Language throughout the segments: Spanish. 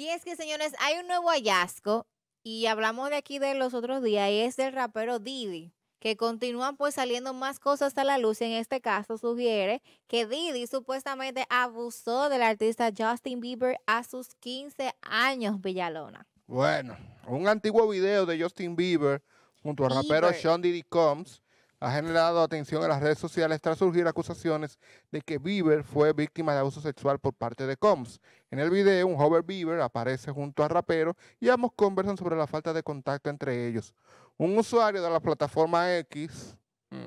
Y es que, señores, hay un nuevo hallazgo y hablamos de aquí de los otros días y es del rapero Didi que continúan pues saliendo más cosas a la luz y en este caso sugiere que Didi supuestamente abusó del artista Justin Bieber a sus 15 años, Villalona. Bueno, un antiguo video de Justin Bieber junto al rapero Sean Diddy Combs ha generado atención en las redes sociales tras surgir acusaciones de que Bieber fue víctima de abuso sexual por parte de Combs. En el video, un joven Bieber aparece junto al rapero y ambos conversan sobre la falta de contacto entre ellos. Un usuario de la plataforma X mm,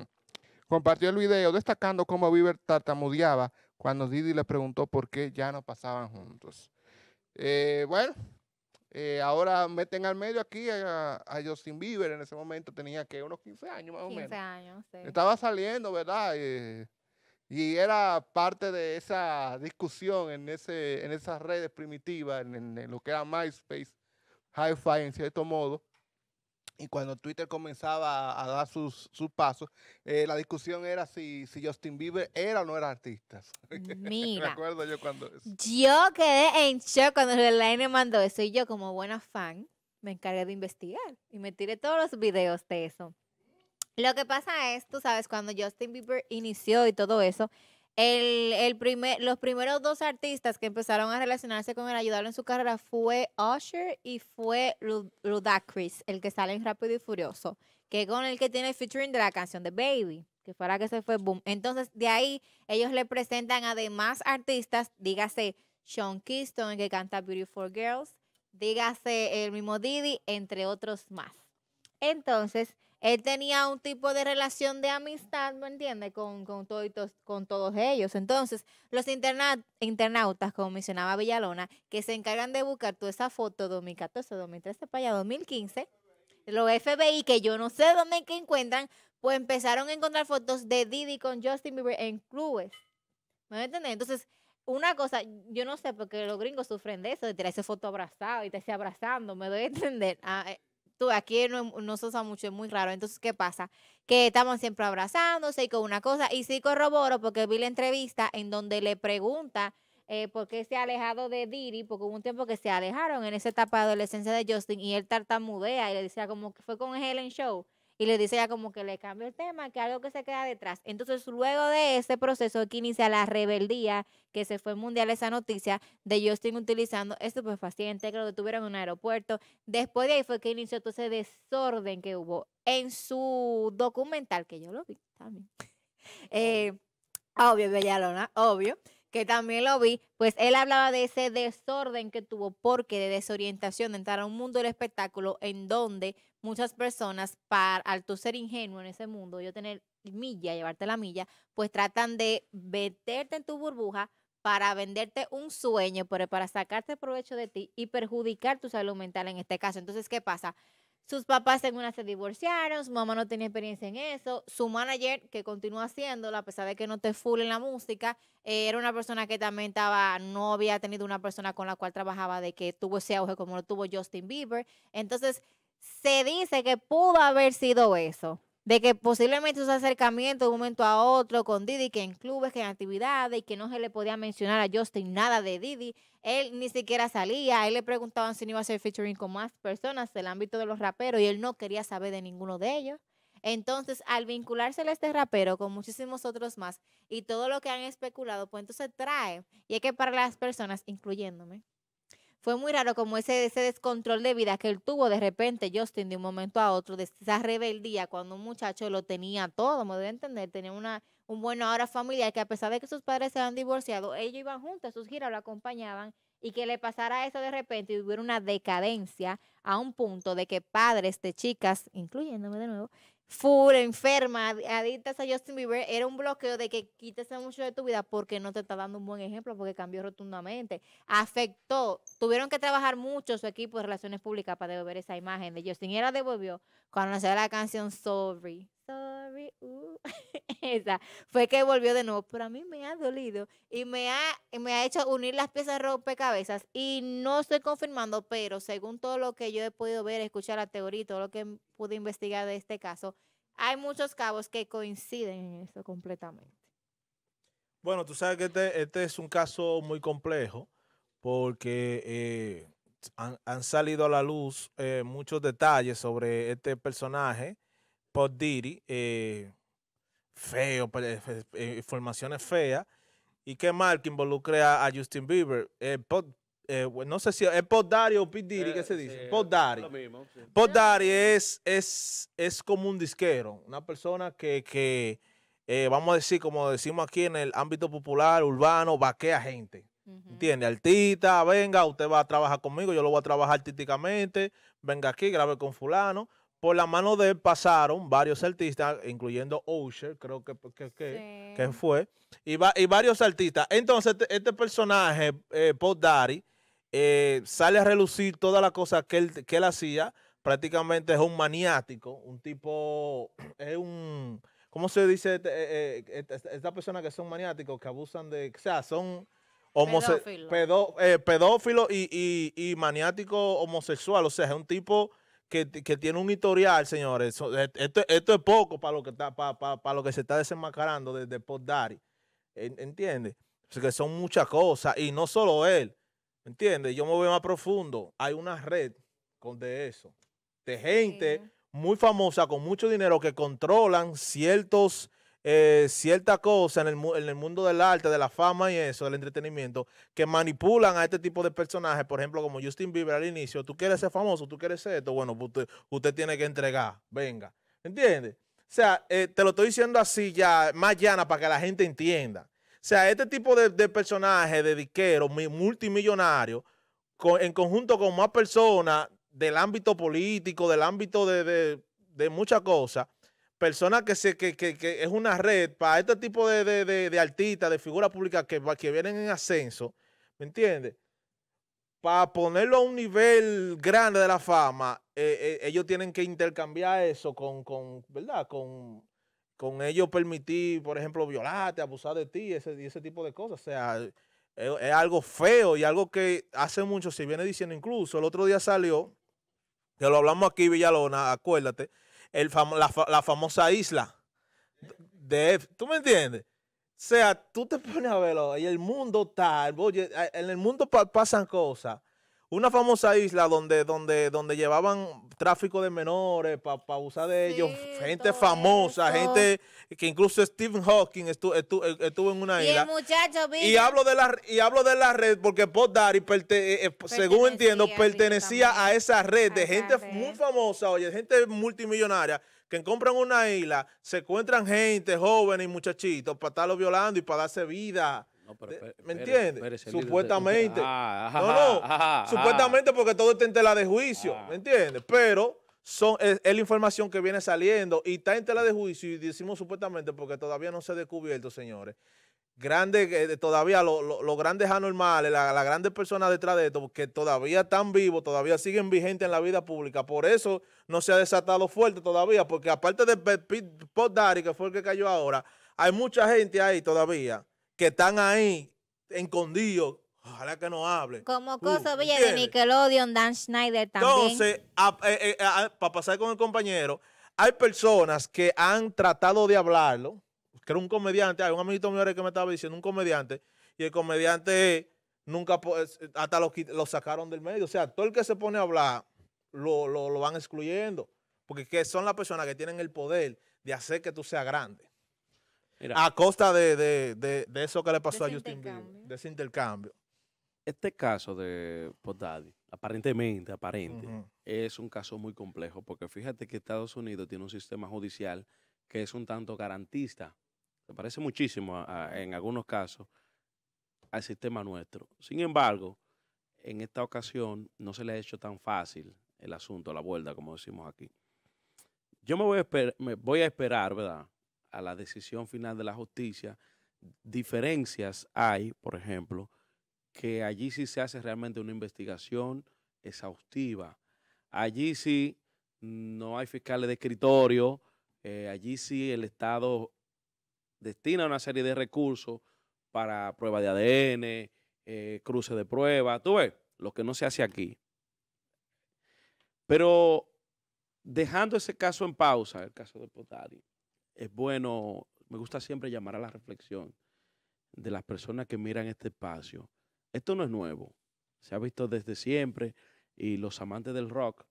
compartió el video destacando cómo Bieber tartamudeaba cuando Didi le preguntó por qué ya no pasaban juntos. Eh, bueno, eh, ahora meten al medio aquí a, Justin Bieber, en ese momento tenía que unos 15 años más o menos. 15 años, Estaba saliendo, ¿verdad? Eh, y era parte de esa discusión en, ese, en esas redes primitivas, en, lo que era MySpace, hi en cierto modo, y cuando Twitter comenzaba a dar sus, pasos, eh, la discusión era si, si, Justin Bieber era o no era artista. Mira. yo cuando Yo quedé en shock cuando me mandó eso. Y yo, como buena fan, me encargué de investigar. Y me tiré todos los videos de eso. Lo que pasa es, tú sabes, cuando Justin Bieber inició y todo eso, el, el primer, los primeros dos artistas que empezaron a relacionarse con el ayudarlo en su carrera, fue Usher y fue Ludacris, el que sale en Rápido y Furioso, que con el que tiene el featuring de la canción de Baby, que fuera que se fue boom. Entonces, de ahí, ellos le presentan a demás artistas, dígase Sean Kingston, que canta Beautiful Girls, dígase el mismo Didi, entre otros más. Entonces, él tenía un tipo de relación de amistad, ¿me entiendes? Con, con, con todos ellos. Entonces, los internautas, como mencionaba Villalona, que se encargan de buscar toda esa foto de 2014, 2013, para allá, 2015, los FBI, que yo no sé dónde que encuentran, pues empezaron a encontrar fotos de Didi con Justin Bieber en clubes. ¿Me entiendes? Entonces, una cosa, yo no sé, porque los gringos sufren de eso, de esa foto abrazado y te esté abrazando, me doy a entender. Ah, eh, tú aquí no, em, no se usa mucho, es muy raro. Entonces, ¿qué pasa? Que estamos siempre abrazándose y con una cosa. Y sí corroboro porque vi la entrevista en donde le pregunta eh, por qué se ha alejado de Diri, porque hubo un tiempo que se alejaron en esa etapa de adolescencia de Justin y él tartamudea y le decía como que fue con Helen Show y le dice ya como que le cambia el tema, que algo que se queda detrás. Entonces, luego de ese proceso que inicia la rebeldía, que se fue mundial esa noticia de yo estoy utilizando paciente que lo detuvieron en un aeropuerto. Después de ahí fue que inició todo ese desorden que hubo en su documental, que yo lo vi también. Eh, obvio, Bellalona, obvio que también lo vi, pues él hablaba de ese desorden que tuvo porque de desorientación, de entrar a un mundo del espectáculo en donde muchas personas, para, al ser ingenuo en ese mundo, yo tener milla, llevarte la milla, pues tratan de meterte en tu burbuja para venderte un sueño, pero para sacarte provecho de ti y perjudicar tu salud mental en este caso. Entonces, ¿qué pasa? Sus papás en una se divorciaron, su mamá no tenía experiencia en eso, su manager, que continúa haciéndolo a pesar de que no te full en la música, eh, era una persona que también estaba, no había tenido una persona con la cual trabajaba de que tuvo ese auge como lo tuvo Justin Bieber. Entonces, se dice que pudo haber sido eso. De que posiblemente su acercamiento de un momento a otro con Didi, que en clubes, que en actividades, y que no se le podía mencionar a Justin nada de Didi. Él ni siquiera salía, él le preguntaban si no iba a hacer featuring con más personas del ámbito de los raperos y él no quería saber de ninguno de ellos. Entonces, al vincularse a este rapero con muchísimos otros más y todo lo que han especulado, pues entonces trae. Y es que para las personas, incluyéndome, fue muy raro como ese, ese descontrol de vida que él tuvo de repente, Justin, de un momento a otro, de esa rebeldía cuando un muchacho lo tenía todo, me debe entender, tenía una, un buen ahora familiar que a pesar de que sus padres se han divorciado, ellos iban juntos, sus giras lo acompañaban y que le pasara eso de repente y hubiera una decadencia a un punto de que padres de chicas, incluyéndome de nuevo, full, enferma, adicta a Justin Bieber, era un bloqueo de que quítese mucho de tu vida porque no te está dando un buen ejemplo, porque cambió rotundamente. Afectó, tuvieron que trabajar mucho su equipo de relaciones públicas para devolver esa imagen de Justin. Y la devolvió cuando nació la canción Sorry. Uh, esa, fue que volvió de nuevo, pero a mí me ha dolido y me ha, me ha hecho unir las piezas rompecabezas y no estoy confirmando, pero según todo lo que yo he podido ver, escuchar la teoría todo lo que pude investigar de este caso, hay muchos cabos que coinciden en eso completamente. Bueno, tú sabes que este, este es un caso muy complejo porque eh, han, salido a la luz eh, muchos detalles sobre este personaje Pod eh, feo, pues, eh, pues, eh, formaciones feas, y que involucre a, a Justin Bieber. no sé si es Pod Daddy o Pit Diddy, ¿qué se dice? Pod es, es, es como un disquero, una persona que, que vamos a decir, como decimos aquí en el ámbito popular, urbano, vaquea gente. ¿Entiendes? ¿Entiende? Artista, venga, usted va a trabajar conmigo, yo lo voy a trabajar artísticamente, venga aquí, grabe con fulano, por la mano de él pasaron varios artistas, incluyendo Usher, creo que, fue, y, y, varios artistas. Entonces, este, este personaje, eh, Pop eh, sale a relucir todas las cosas que él, que él hacía. Prácticamente es un maniático, un tipo, es un, ¿cómo se dice este, eh, eh, estas esta personas que son maniáticos, que abusan de, o sea, son pedófilos pedófilo y, y, y maniático homosexual, o sea, es un tipo que, tiene un historial, señores. E, esto, es poco para lo que está, para, para, lo que se está desenmascarando desde Port Daddy. ¿Entiendes? que son muchas cosas. Y no solo él. ¿Entiendes? Yo me voy más profundo. Hay una red con de eso. De gente muy famosa con mucho dinero que controlan ciertos eh, cierta cosa en el, mundo del arte, de la fama y eso, del entretenimiento, que manipulan a este tipo de personajes, por ejemplo, como Justin Bieber al inicio, tú quieres ser famoso, tú quieres ser esto, bueno, pues, usted, tiene que entregar, venga, ¿entiendes? O sea, eh, te lo estoy diciendo así ya, más llana, para que la gente entienda. O sea, este tipo de, personajes, de disqueros, multimillonarios, en conjunto con más personas del ámbito político, del ámbito de muchas cosas, personas que, se, que, es una red para este tipo de, de, artistas, de figuras públicas que, que vienen en ascenso, ¿me entiendes? Para ponerlo a un nivel grande de la fama, eh, eh, ellos tienen que intercambiar eso con, ¿verdad? Con, con ellos permitir, por ejemplo, violarte, abusar de ti, ese, ese tipo de cosas. O sea, eh, es, es algo feo y algo que hace mucho se viene diciendo incluso. El otro día salió, que lo hablamos aquí, Villalona, acuérdate, la, famosa isla de ¿Tú me entiendes? O sea, tú te pones a verlo y el mundo tal, oye, en el mundo pasan cosas una famosa isla donde, donde, donde llevaban tráfico de menores para abusar de ellos, gente famosa, gente que incluso Stephen Hawking eh, estuvo, en una isla. El muchacho, y hablo de la y hablo de la red porque eh, eh, Pod según entiendo pertenecía a esa red de gente muy famosa, oye, gente multimillonaria que compran una isla, se encuentran gente, jóvenes y muchachitos para estarlo violando y para darse vida. ¿Me entiendes? Supuestamente. no, no. supuestamente porque todo está en tela de juicio. Ah. ¿Me entiendes? Pero son, es, la información que viene saliendo y está en tela de juicio y decimos supuestamente porque todavía no se ha descubierto, señores. Eh, todavía los grandes anormales, las grandes personas detrás de esto, que todavía están vivos, todavía siguen vigentes en la vida pública. Por eso no se ha desatado fuerte todavía, porque aparte de Pete Daddy, que fue el que cayó ahora, hay mucha gente ahí todavía que están ahí escondidos. Ojalá que no hablen. Como cosa bella de Nickelodeon, Dan Schneider también. Entonces, eh, eh, para pasar con el compañero, hay personas que han tratado de hablarlo. Que era un comediante, hay un amiguito mío que me estaba diciendo, un comediante, y el comediante nunca, hasta lo, sacaron del medio. O sea, todo el que se pone a hablar lo, van excluyendo. Porque son las personas que tienen el poder de hacer que tú seas grande a costa de, eso que le pasó a Justin Bieber, de ese intercambio. Este caso de Daddy, aparentemente, aparente, es un caso muy complejo porque fíjate que Estados Unidos tiene un sistema judicial que es un tanto garantista, se parece muchísimo en algunos casos al sistema nuestro. Sin embargo, en esta ocasión no se le ha hecho tan fácil el asunto, la vuelta, como decimos aquí. Yo me voy me voy a esperar, ¿verdad? a la decisión final de la justicia, diferencias hay, por ejemplo, que allí sí se hace realmente una investigación exhaustiva. Allí sí no hay fiscales de escritorio, eh, allí sí el Estado destina una serie de recursos para prueba de ADN, eh, cruce de prueba, tú ves, lo que no se hace aquí. Pero dejando ese caso en pausa, el caso de Potari, es bueno, me gusta siempre llamar a la reflexión de las personas que miran este espacio. Esto no es nuevo, se ha visto desde siempre y los amantes del rock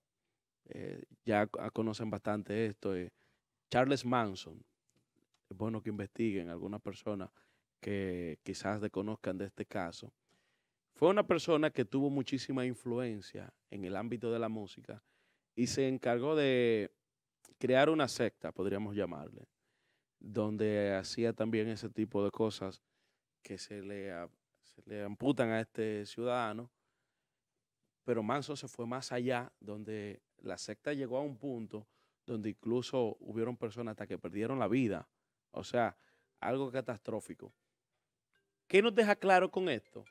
eh, ya ah, conocen bastante esto. Eh. Charles Manson, es bueno que investiguen algunas personas que quizás desconozcan de este caso. Fue una persona que tuvo muchísima influencia en el ámbito de la música y se encargó de crear una secta, podríamos llamarle, donde hacía también ese tipo de cosas que se le, amputan a este ciudadano. Pero Manso se fue más allá, donde la secta llegó a un punto donde incluso hubieron personas hasta que perdieron la vida. O sea, algo catastrófico. ¿Qué nos deja claro con esto?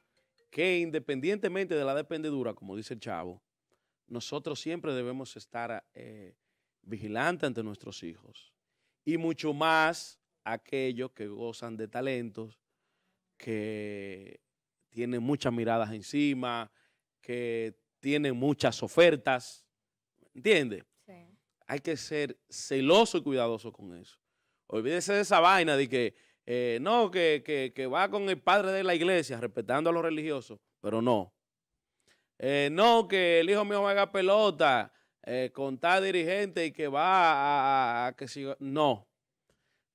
Que independientemente de la dependedura, como dice el chavo, nosotros siempre debemos estar eh, vigilantes ante nuestros hijos y mucho más aquellos que gozan de talentos, que tienen muchas miradas encima, que tienen muchas ofertas. ¿Entiendes? Hay que ser celoso y cuidadoso con eso. Olvídese de esa vaina de que eh, no, que, va con el padre de la iglesia, respetando a los religiosos, pero no. Eh, no, que el hijo mío haga pelota, contar eh, con tal dirigente y que va a, que si no.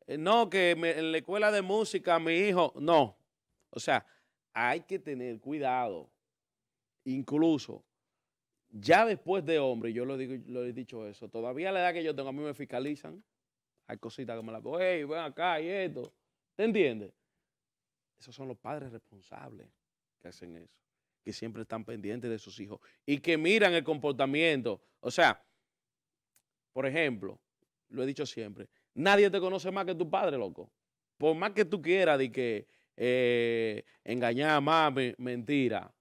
Eh, no, que en la escuela de música mi hijo, no. O sea, hay que tener cuidado. Incluso, ya después de hombre, yo lo, digo, lo he dicho eso, todavía la edad que yo tengo, a mí me fiscalizan. Hay cositas que me la hey, ven acá y esto. ¿Te entiende?, Esos son los padres responsables que hacen eso que siempre están pendientes de sus hijos y que miran el comportamiento. O sea, por ejemplo, lo he dicho siempre, nadie te conoce más que tu padre, loco. Por más que tú quieras de que eh, engañar a mami, mentira.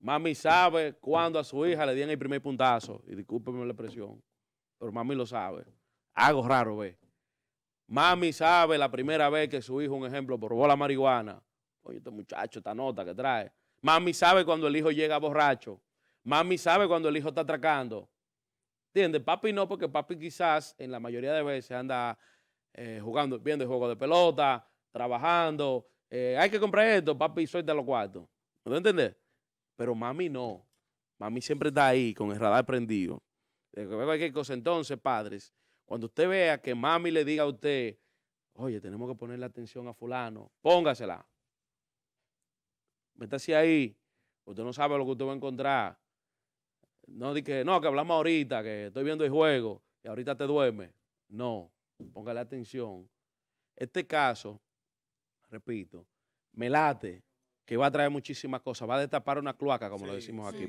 Mami sabe cuando a su hija le dieron el primer puntazo. Y discúlpeme la expresión, pero mami lo sabe. Hago raro, ve. Mami sabe la primera vez que su hijo, un ejemplo, probó la marihuana. Oye, este muchacho, esta nota que trae. Mami sabe cuando el hijo llega borracho. Mami sabe cuando el hijo está atracando. ¿Entiendes? Papi no, porque papi quizás en la mayoría de veces anda eh, jugando, viendo el juego de pelota, trabajando. Eh, hay que comprar esto, papi, suelta los cuartos. ¿No entiendes? Pero mami no. Mami siempre está ahí con el radar prendido. Eh, cosa. Entonces, padres, cuando usted vea que mami le diga a usted, oye, tenemos que ponerle atención a fulano, póngasela métase ahí, usted no sabe lo que usted va a encontrar. No que no, que hablamos ahorita, que estoy viendo el juego y ahorita te duerme. No, póngale atención. Este caso, repito, me late que va a traer muchísimas cosas, va a destapar una cloaca, como lo decimos aquí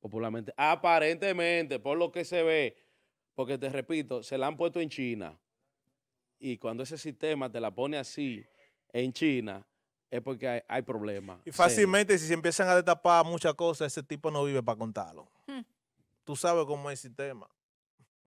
popularmente. Aparentemente, por lo que se ve, porque te repito, se la han puesto en China. Y cuando ese sistema te la pone así en China, es porque hay, problemas. Y fácilmente, si se empiezan a destapar muchas cosas, ese tipo no vive para contarlo. Hmm. Tú sabes cómo es el sistema.